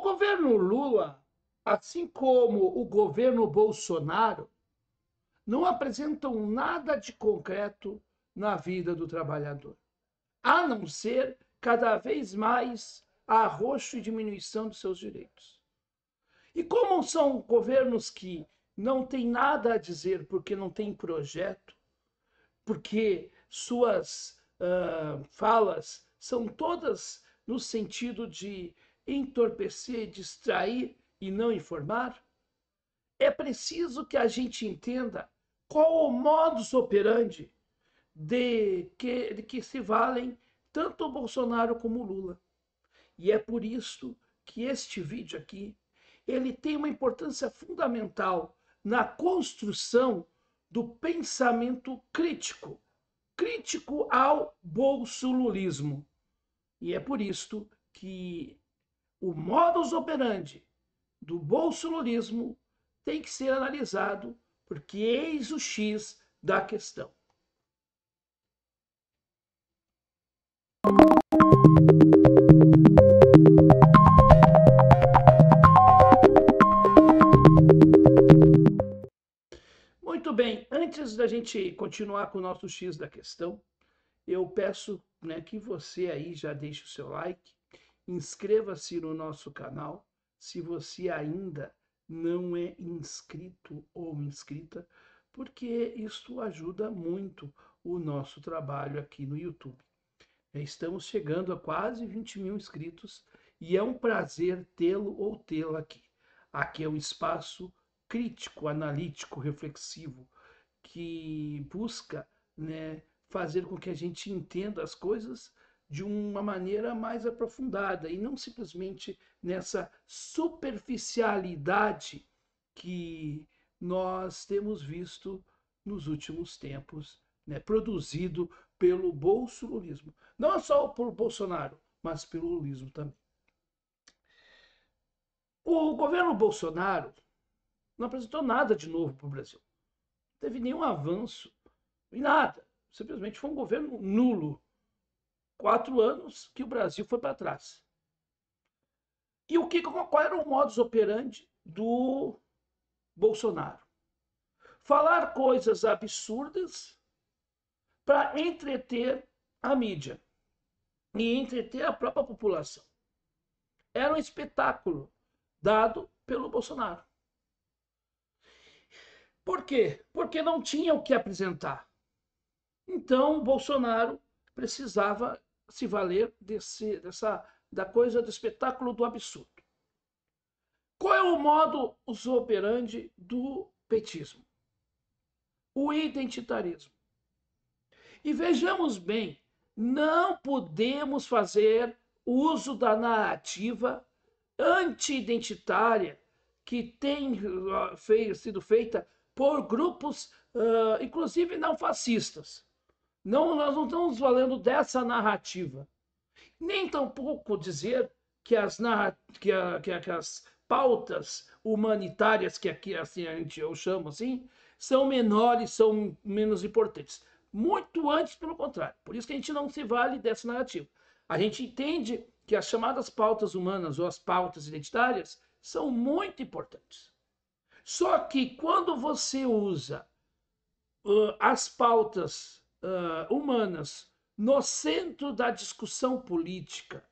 O governo Lula, assim como o governo Bolsonaro, não apresentam nada de concreto na vida do trabalhador, a não ser cada vez mais arroxo e diminuição dos seus direitos. E como são governos que não têm nada a dizer porque não têm projeto, porque suas uh, falas são todas no sentido de entorpecer, distrair e não informar? É preciso que a gente entenda qual o modus operandi de que, de que se valem tanto o Bolsonaro como o Lula. E é por isso que este vídeo aqui ele tem uma importância fundamental na construção do pensamento crítico, crítico ao bolsululismo. E é por isto que o modus operandi do bolsonarismo tem que ser analisado, porque eis o X da questão. Muito bem, antes da gente continuar com o nosso X da questão, eu peço né, que você aí já deixe o seu like, Inscreva-se no nosso canal se você ainda não é inscrito ou inscrita, porque isso ajuda muito o nosso trabalho aqui no YouTube. É, estamos chegando a quase 20 mil inscritos e é um prazer tê-lo ou tê-la aqui. Aqui é um espaço crítico, analítico, reflexivo, que busca né, fazer com que a gente entenda as coisas de uma maneira mais aprofundada e não simplesmente nessa superficialidade que nós temos visto nos últimos tempos, né, produzido pelo bolsonarismo. Não só por Bolsonaro, mas pelo lulismo também. O governo Bolsonaro não apresentou nada de novo para o Brasil. Não teve nenhum avanço em nada. Simplesmente foi um governo nulo quatro anos que o Brasil foi para trás. E o que, qual era o modus operandi do Bolsonaro? Falar coisas absurdas para entreter a mídia e entreter a própria população. Era um espetáculo dado pelo Bolsonaro. Por quê? Porque não tinha o que apresentar. Então, Bolsonaro precisava se valer desse, dessa, da coisa do espetáculo do absurdo. Qual é o modo operandi do petismo? O identitarismo. E vejamos bem, não podemos fazer uso da narrativa anti-identitária que tem sido feita por grupos, inclusive não fascistas. Não, nós não estamos falando dessa narrativa. Nem tampouco dizer que as, narra... que, a, que, a, que as pautas humanitárias, que aqui assim, a gente, eu chamo assim, são menores, são menos importantes. Muito antes, pelo contrário. Por isso que a gente não se vale dessa narrativa. A gente entende que as chamadas pautas humanas ou as pautas identitárias são muito importantes. Só que quando você usa uh, as pautas uh, humanas no centro da discussão política,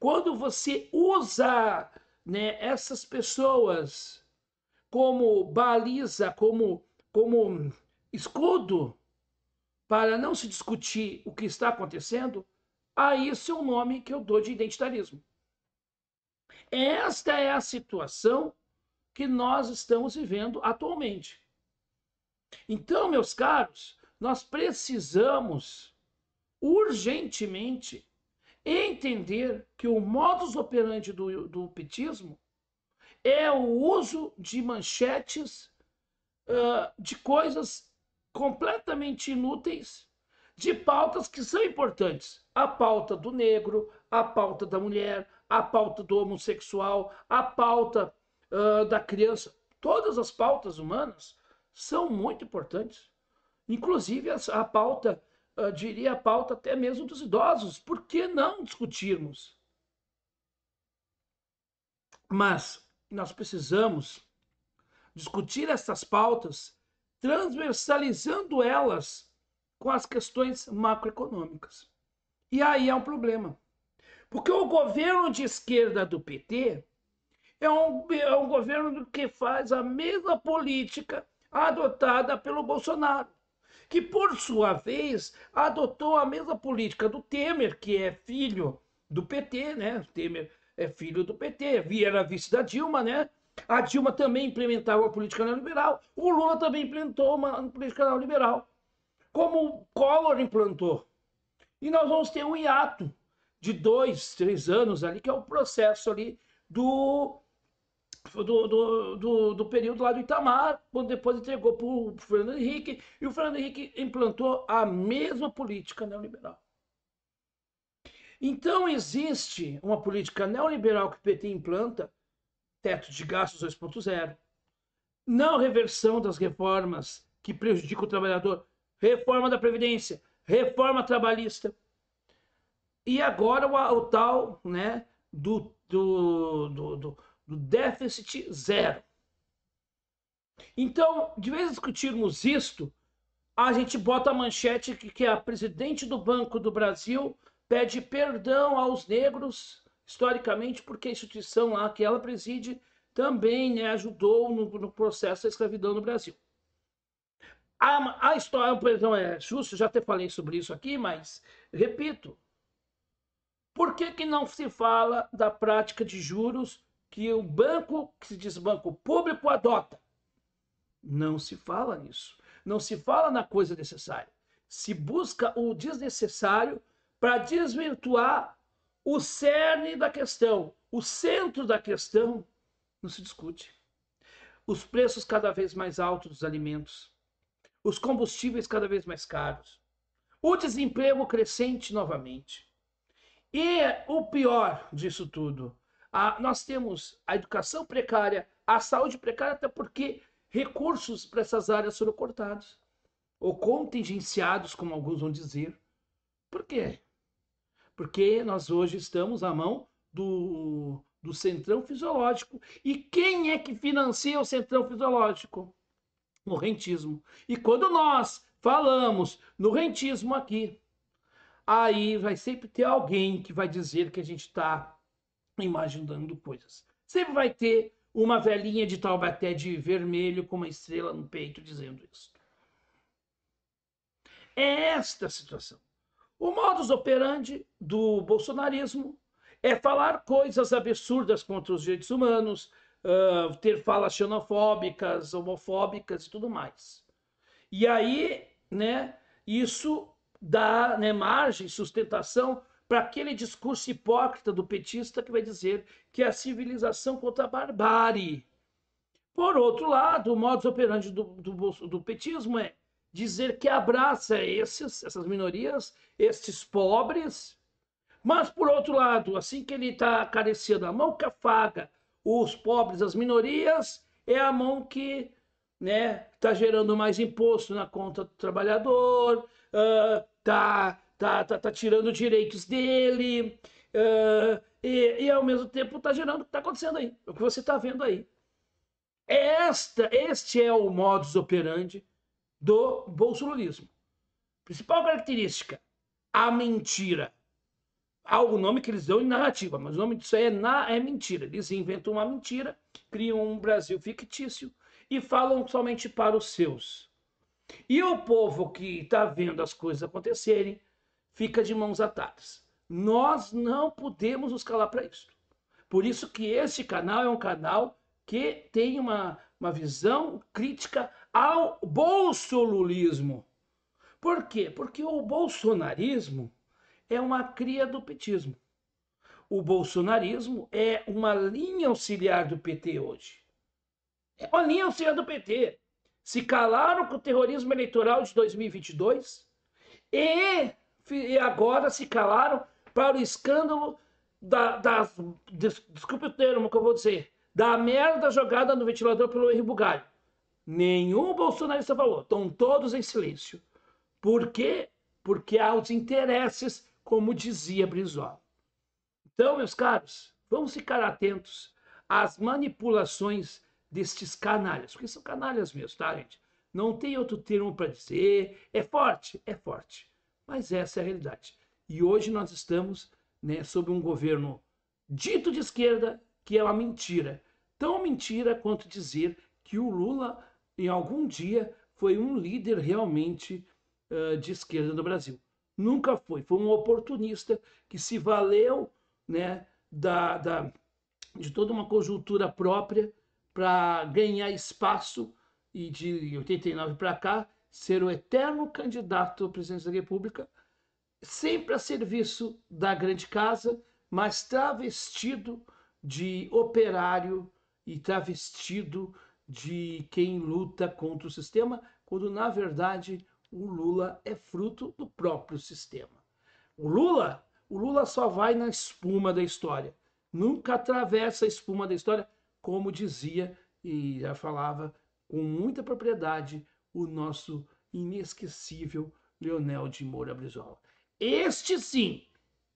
quando você usa né, essas pessoas como baliza, como, como escudo, para não se discutir o que está acontecendo, aí ah, esse é o nome que eu dou de identitarismo. Esta é a situação que nós estamos vivendo atualmente. Então, meus caros, nós precisamos urgentemente entender que o modus operandi do, do petismo é o uso de manchetes uh, de coisas completamente inúteis, de pautas que são importantes. A pauta do negro, a pauta da mulher, a pauta do homossexual, a pauta uh, da criança. Todas as pautas humanas são muito importantes inclusive a, a pauta, uh, diria a pauta até mesmo dos idosos. Por que não discutirmos? Mas nós precisamos discutir essas pautas, transversalizando elas com as questões macroeconômicas. E aí é um problema. Porque o governo de esquerda do PT é um, é um governo que faz a mesma política adotada pelo Bolsonaro que por sua vez adotou a mesma política do Temer, que é filho do PT, né? Temer é filho do PT, era vice da Dilma, né? A Dilma também implementava a política neoliberal, o Lula também implementou uma política neoliberal, como o Collor implantou. E nós vamos ter um hiato de dois, três anos ali, que é o processo ali do do, do, do, do, período lá do Itamar, quando depois entregou para o Fernando Henrique, e o Fernando Henrique implantou a mesma política neoliberal. Então existe uma política neoliberal que o PT implanta, teto de gastos 2.0, não reversão das reformas que prejudicam o trabalhador, reforma da Previdência, reforma trabalhista. E agora o, o tal né, do, do, do, do do déficit zero. Então, de vez em discutirmos isto, a gente bota a manchete que, que a presidente do Banco do Brasil pede perdão aos negros, historicamente, porque a instituição lá que ela preside também né, ajudou no, no, processo da escravidão no Brasil. A, a história, perdão, é justo, já até falei sobre isso aqui, mas repito, por que, que não se fala da prática de juros que o banco, que se diz banco público, adota. Não se fala nisso. Não se fala na coisa necessária. Se busca o desnecessário para desvirtuar o cerne da questão, o centro da questão. Não se discute. Os preços cada vez mais altos dos alimentos, os combustíveis cada vez mais caros, o desemprego crescente novamente. E o pior disso tudo, a, nós temos a educação precária, a saúde precária, até porque recursos para essas áreas foram cortados ou contingenciados, como alguns vão dizer. Por quê? Porque nós hoje estamos à mão do, do centrão fisiológico. E quem é que financia o centrão fisiológico? O rentismo. E quando nós falamos no rentismo aqui, aí vai sempre ter alguém que vai dizer que a gente está imaginando coisas. Sempre vai ter uma velhinha de Taubaté de vermelho com uma estrela no peito dizendo isso. É esta a situação. O modus operandi do bolsonarismo é falar coisas absurdas contra os direitos humanos, uh, ter falas xenofóbicas, homofóbicas e tudo mais. E aí, né, isso dá né, margem, sustentação para aquele discurso hipócrita do petista que vai dizer que a civilização contra a barbárie. Por outro lado, o modus operandi do, do, do petismo é dizer que abraça esses, essas minorias, esses pobres, mas, por outro lado, assim que ele está carecendo a mão que afaga os pobres, as minorias, é a mão que né, está gerando mais imposto na conta do trabalhador, está ah, tá, tá, tá tirando direitos dele, uh, e, e, ao mesmo tempo tá gerando o que tá acontecendo aí, o que você tá vendo aí. Esta, este é o modus operandi do bolsonarismo. Principal característica, a mentira. algo nome que eles dão em narrativa, mas o nome disso aí é, na, é mentira. Eles inventam uma mentira, criam um Brasil fictício e falam somente para os seus. E o povo que está vendo as coisas acontecerem, fica de mãos atadas. Nós não podemos nos calar para isso. Por isso que este canal é um canal que tem uma, uma visão crítica ao bolsolulismo. Por quê? Porque o bolsonarismo é uma cria do petismo. O bolsonarismo é uma linha auxiliar do PT hoje. É uma linha auxiliar do PT. Se calaram com o terrorismo eleitoral de 2022 e e agora se calaram para o escândalo da, das, des, desculpe o termo que eu vou dizer, da merda jogada no ventilador pelo Henri Bugalho. Nenhum bolsonarista falou, estão todos em silêncio. Por quê? Porque há os interesses, como dizia Brizola. Então, meus caros, vamos ficar atentos às manipulações destes canalhas, porque são canalhas mesmo, tá, gente? Não tem outro termo para dizer, é forte, é forte. Mas essa é a realidade. E hoje nós estamos né, sob um governo dito de esquerda, que é uma mentira. Tão mentira quanto dizer que o Lula, em algum dia, foi um líder realmente uh, de esquerda no Brasil. Nunca foi. Foi um oportunista que se valeu né, da, da de toda uma conjuntura própria para ganhar espaço e de 89 para cá ser o eterno candidato à presidência da República, sempre a serviço da grande casa, mas travestido de operário e travestido de quem luta contra o sistema, quando na verdade o Lula é fruto do próprio sistema. O Lula, o Lula só vai na espuma da história, nunca atravessa a espuma da história, como dizia e já falava com muita propriedade o nosso inesquecível Leonel de Moura Brizola. Este sim,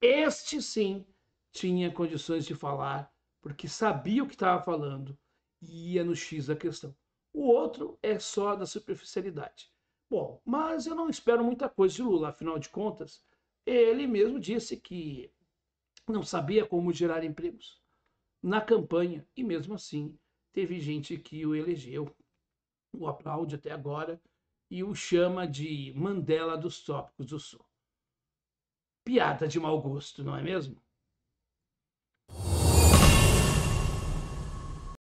este sim tinha condições de falar, porque sabia o que estava falando e ia no X da questão. O outro é só da superficialidade. Bom, mas eu não espero muita coisa de Lula, afinal de contas, ele mesmo disse que não sabia como gerar empregos na campanha e mesmo assim teve gente que o elegeu o aplaude até agora e o chama de Mandela dos Trópicos do Sul. Piada de mau gosto, não é mesmo?